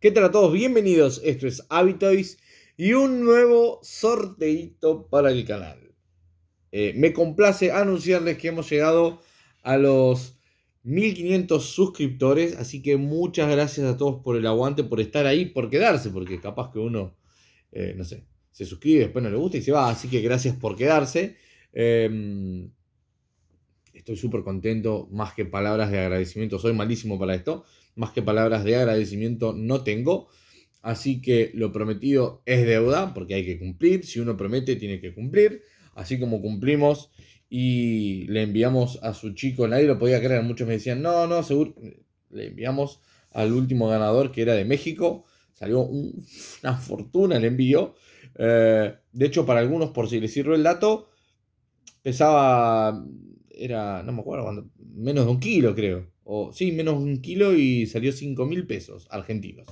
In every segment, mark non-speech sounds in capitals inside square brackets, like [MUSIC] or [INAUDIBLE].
¿Qué tal a todos? Bienvenidos, esto es Habitoys y un nuevo sorteito para el canal. Eh, me complace anunciarles que hemos llegado a los 1500 suscriptores, así que muchas gracias a todos por el aguante, por estar ahí, por quedarse, porque capaz que uno, eh, no sé, se suscribe, después no le gusta y se va, así que gracias por quedarse. Em, estoy súper contento, más que palabras de agradecimiento, soy malísimo para esto más que palabras de agradecimiento no tengo. Así que lo prometido es deuda, porque hay que cumplir. Si uno promete, tiene que cumplir. Así como cumplimos y le enviamos a su chico, nadie lo podía creer. Muchos me decían, no, no, seguro. Le enviamos al último ganador que era de México. Salió una fortuna el envío. Eh, de hecho, para algunos, por si les sirve el dato, pesaba, era, no me acuerdo, cuando, menos de un kilo, creo o sí, menos un kilo y salió 5 mil pesos argentinos.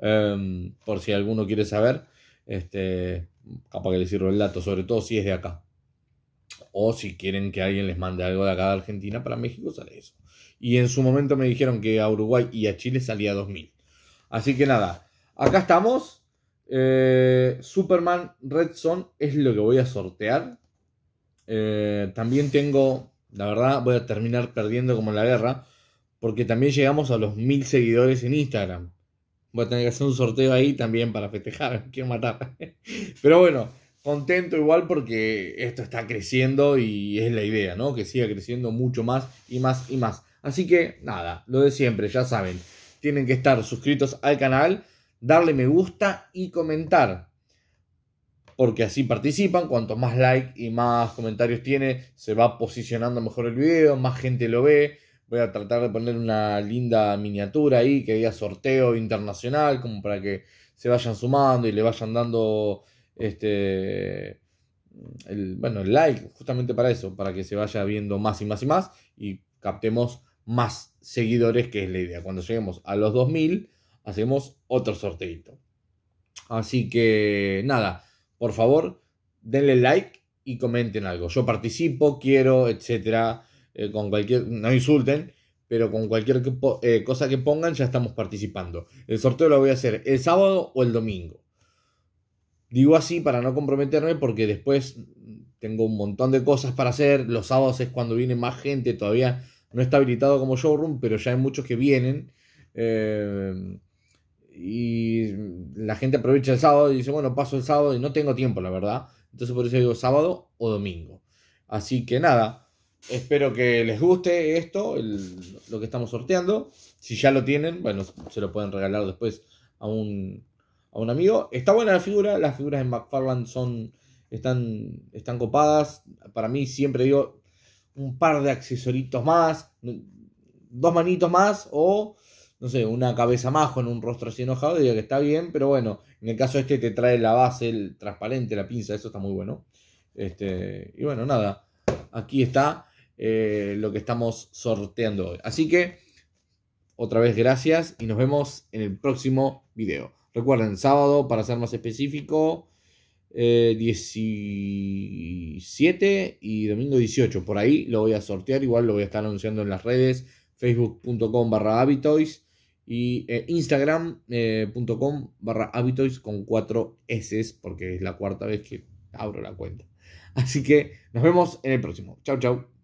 Em, por si alguno quiere saber, este, capaz que les sirva el dato, sobre todo si es de acá. O si quieren que alguien les mande algo de acá de Argentina para México, sale eso. Y en su momento me dijeron que a Uruguay y a Chile salía 2000. Así que nada, acá estamos. Eh, Superman Red Zone es lo que voy a sortear. Eh, también tengo, la verdad, voy a terminar perdiendo como en la guerra porque también llegamos a los mil seguidores en Instagram. Voy a tener que hacer un sorteo ahí también para festejar, [LAUGHS] quiero matar. Pero bueno, contento igual porque esto está creciendo y es la idea, ¿no? Que siga creciendo mucho más y más y más. Así que nada, lo de siempre, ya saben, tienen que estar suscritos al canal, darle me gusta y comentar. Porque así participan, cuanto más like y más comentarios tiene, se va posicionando mejor el video, más gente lo ve Voy a tratar de poner una linda miniatura ahí, que haya sorteo internacional, como para que se vayan sumando y le vayan dando este el, bueno, el like, justamente para eso, para que se vaya viendo más y más y más y captemos más seguidores, que es la idea. Cuando lleguemos a los 2000, hacemos otro sorteito. Así que nada, por favor, denle like y comenten algo. Yo participo, quiero, etcétera. Eh, con cualquier, no insulten, pero con cualquier eh, cosa que pongan ya estamos participando. El sorteo lo voy a hacer el sábado o el domingo. Digo así para no comprometerme porque después tengo un montón de cosas para hacer. Los sábados es cuando viene más gente, todavía no está habilitado como showroom, pero ya hay muchos que vienen. Eh, y la gente aprovecha el sábado y dice, bueno, paso el sábado y no tengo tiempo, la verdad. Entonces por eso digo sábado o domingo. Así que nada, Espero que les guste esto, lo que estamos sorteando. Si ya lo tienen, bueno, se lo pueden regalar después a un, amigo. Está buena la figura, las figuras en McFarland son, están, están copadas. Para mí siempre digo un par de accesoritos más, dos manitos más o, no sé, una cabeza más con un rostro así enojado. Digo que está bien, pero bueno, en el caso este te trae la base, el transparente, la pinza, eso está muy bueno. Este, y bueno, nada, aquí está eh, lo que estamos sorteando hoy. Así que, otra vez gracias y nos vemos en el próximo video. Recuerden, sábado, para ser más específico, 17 eh, y domingo 18. Por ahí lo voy a sortear, igual lo voy a estar anunciando en las redes, facebook.com barra habitoys y eh, instagram.com barra habitoys con 4 S, porque es la cuarta vez que abro la cuenta. Así que nos vemos en el próximo. Chau, chau.